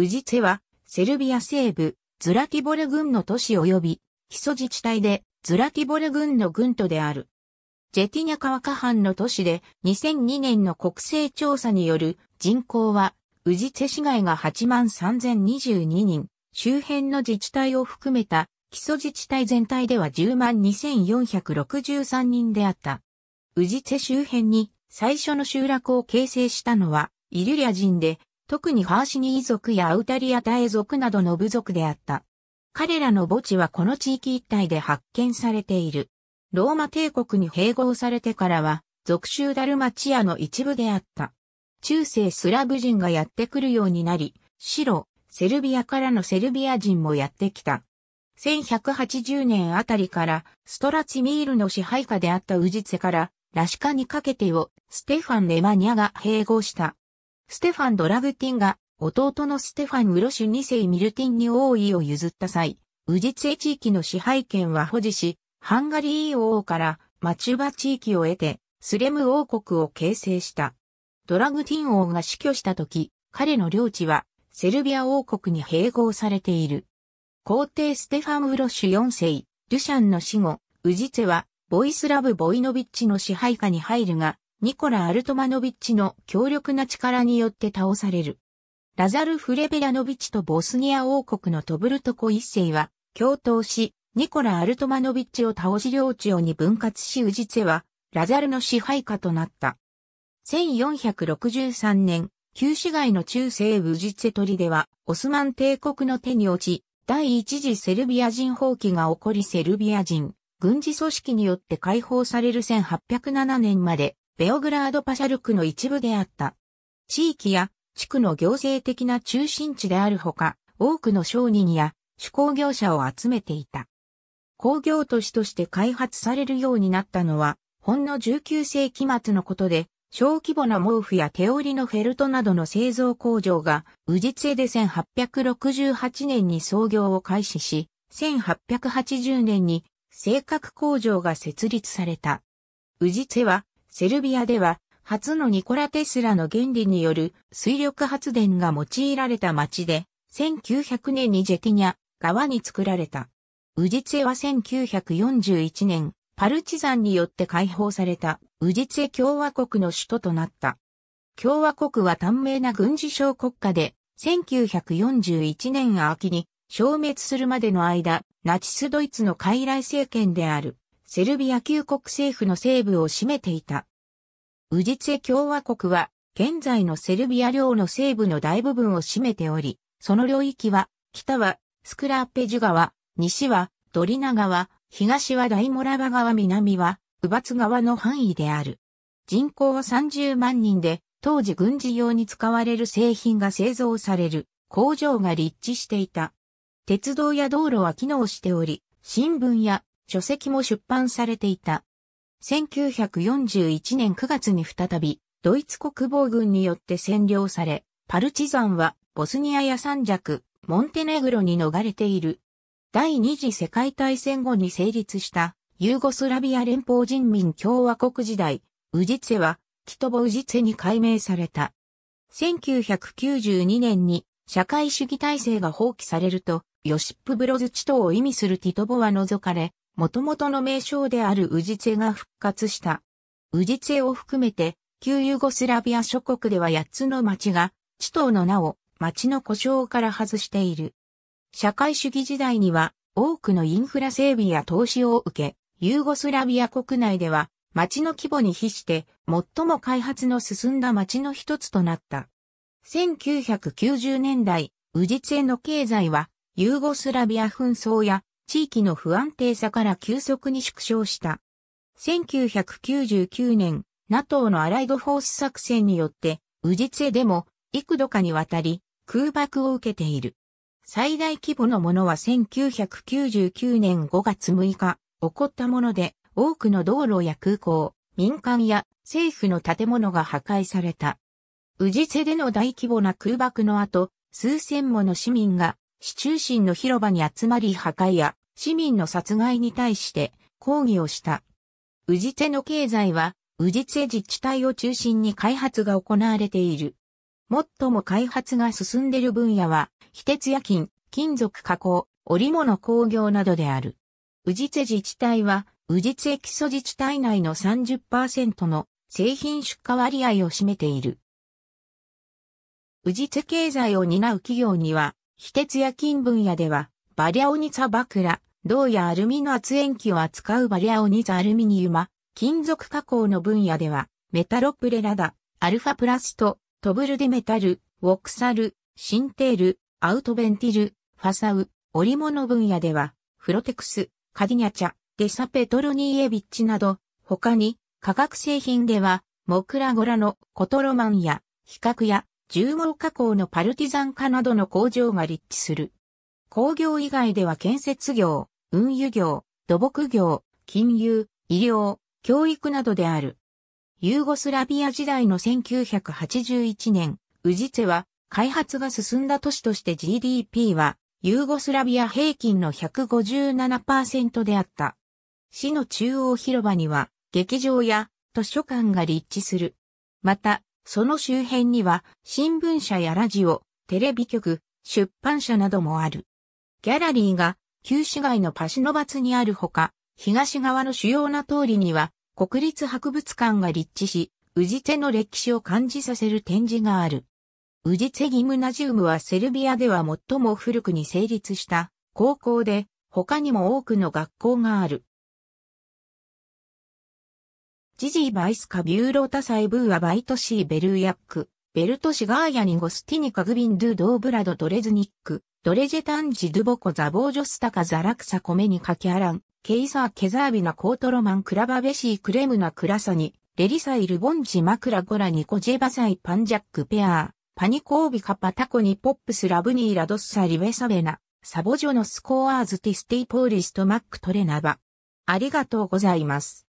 ウジツェは、セルビア西部、ズラティボル軍の都市及び、基礎自治体で、ズラティボル軍の軍都である。ジェティニャ川下半の都市で、2002年の国勢調査による人口は、ウジツェ市街が8万3022人、周辺の自治体を含めた、基礎自治体全体では10万2463人であった。ウジツェ周辺に最初の集落を形成したのは、イリュリア人で、特にファーシニー族やアウタリアタエ族などの部族であった。彼らの墓地はこの地域一帯で発見されている。ローマ帝国に併合されてからは、属州ダルマチアの一部であった。中世スラブ人がやってくるようになり、白、セルビアからのセルビア人もやってきた。1180年あたりからストラチミールの支配下であったウジツェからラシカにかけてをステファン・ネマニアが併合した。ステファン・ドラグティンが弟のステファン・ウロシュ2世ミルティンに王位を譲った際、ウジツェ地域の支配権は保持し、ハンガリー王からマチュバ地域を得て、スレム王国を形成した。ドラグティン王が死去した時、彼の領地はセルビア王国に併合されている。皇帝ステファン・ウロシュ4世、ルシャンの死後、ウジツェはボイスラブ・ボイノビッチの支配下に入るが、ニコラ・アルトマノビッチの強力な力によって倒される。ラザル・フレベラノビッチとボスニア王国のトブルトコ一世は共闘し、ニコラ・アルトマノビッチを倒し領地をに分割しウジツェは、ラザルの支配下となった。1463年、旧市街の中西部ウジツェトリでは、オスマン帝国の手に落ち、第一次セルビア人放棄が起こりセルビア人、軍事組織によって解放される1807年まで、ベオグラードパシャルクの一部であった。地域や地区の行政的な中心地であるほか、多くの商人や手工業者を集めていた。工業都市として開発されるようになったのは、ほんの19世紀末のことで、小規模な毛布や手織りのフェルトなどの製造工場が、宇治江で1868年に創業を開始し、1880年に製格工場が設立された。宇治江はセルビアでは、初のニコラ・テスラの原理による水力発電が用いられた町で、1900年にジェティニャ、側に作られた。ウジツェは1941年、パルチザンによって解放されたウジツェ共和国の首都となった。共和国は短命な軍事小国家で、1941年秋に消滅するまでの間、ナチスドイツの傀儡政権である。セルビア旧国政府の西部を占めていた。ウジツェ共和国は、現在のセルビア領の西部の大部分を占めており、その領域は、北は、スクラーペジュ川、西は、ドリナ川、東は大モラバ川、南は、ウバツ川の範囲である。人口は30万人で、当時軍事用に使われる製品が製造される工場が立地していた。鉄道や道路は機能しており、新聞や書籍も出版されていた。1941年9月に再び、ドイツ国防軍によって占領され、パルチザンはボスニアや三弱、モンテネグロに逃れている。第二次世界大戦後に成立したユーゴスラビア連邦人民共和国時代、ウジツェは、キトボウジツェに改名された。1992年に社会主義体制が放棄されると、ヨシップ・ブロズチトを意味するティトボは除かれ、元々の名称であるウジツェが復活した。ウジツェを含めて、旧ユーゴスラビア諸国では8つの町が、地頭の名を町の故障から外している。社会主義時代には、多くのインフラ整備や投資を受け、ユーゴスラビア国内では、町の規模に比して、最も開発の進んだ町の一つとなった。1990年代、ウジツェの経済は、ユーゴスラビア紛争や地域の不安定さから急速に縮小した。1999年、NATO のアライドフォース作戦によって、ウジツエでも幾度かにわたり空爆を受けている。最大規模のものは1999年5月6日、起こったもので、多くの道路や空港、民間や政府の建物が破壊された。ウジツエでの大規模な空爆の後、数千もの市民が市中心の広場に集まり破壊や市民の殺害に対して抗議をした。宇治瀬の経済は、宇治瀬自治体を中心に開発が行われている。最も開発が進んでいる分野は、非鉄や金、金属加工、織物工業などである。宇治瀬自治体は、宇治瀬基礎自治体内の30%の製品出荷割合を占めている。宇治瀬経済を担う企業には、非鉄や金分野では、バリャオニツァバクラ、銅やアルミの圧延器を扱うバリアオニザアルミニウマ、金属加工の分野では、メタロプレラダ、アルファプラスト、トブルデメタル、ウォクサル、シンテール、アウトベンティル、ファサウ、織物分野では、フロテクス、カディニャチャ、デサペトロニーエビッチなど、他に、化学製品では、モクラゴラのコトロマンや、比較や、重毛加工のパルティザン化などの工場が立地する。工業以外では建設業、運輸業、土木業、金融、医療、教育などである。ユーゴスラビア時代の1981年、ウジツェは開発が進んだ都市として GDP はユーゴスラビア平均の157%であった。市の中央広場には劇場や図書館が立地する。また、その周辺には新聞社やラジオ、テレビ局、出版社などもある。ギャラリーが旧市街のパシノバツにあるほか、東側の主要な通りには、国立博物館が立地し、治手の歴史を感じさせる展示がある。氏手ギムナジウムはセルビアでは最も古くに成立した高校で、他にも多くの学校がある。ジジーバイスカビューロータサイブーアバイトシーベルーヤック。ベルトシガーヤニゴスティニカグビンドゥドーブラドドレズニック、ドレジェタンジドゥボコザボージョスタカザラクサコメニカキャラン、ケイサーケザービナコートロマンクラバベシークレムナクラサニ、レリサイルボンジマクラゴラニコジェバサイパンジャックペアー、パニコービカパタコニポップスラブニーラドッサリベサベナ、サボジョノスコアーズティスティポーリストマックトレナバ。ありがとうございます。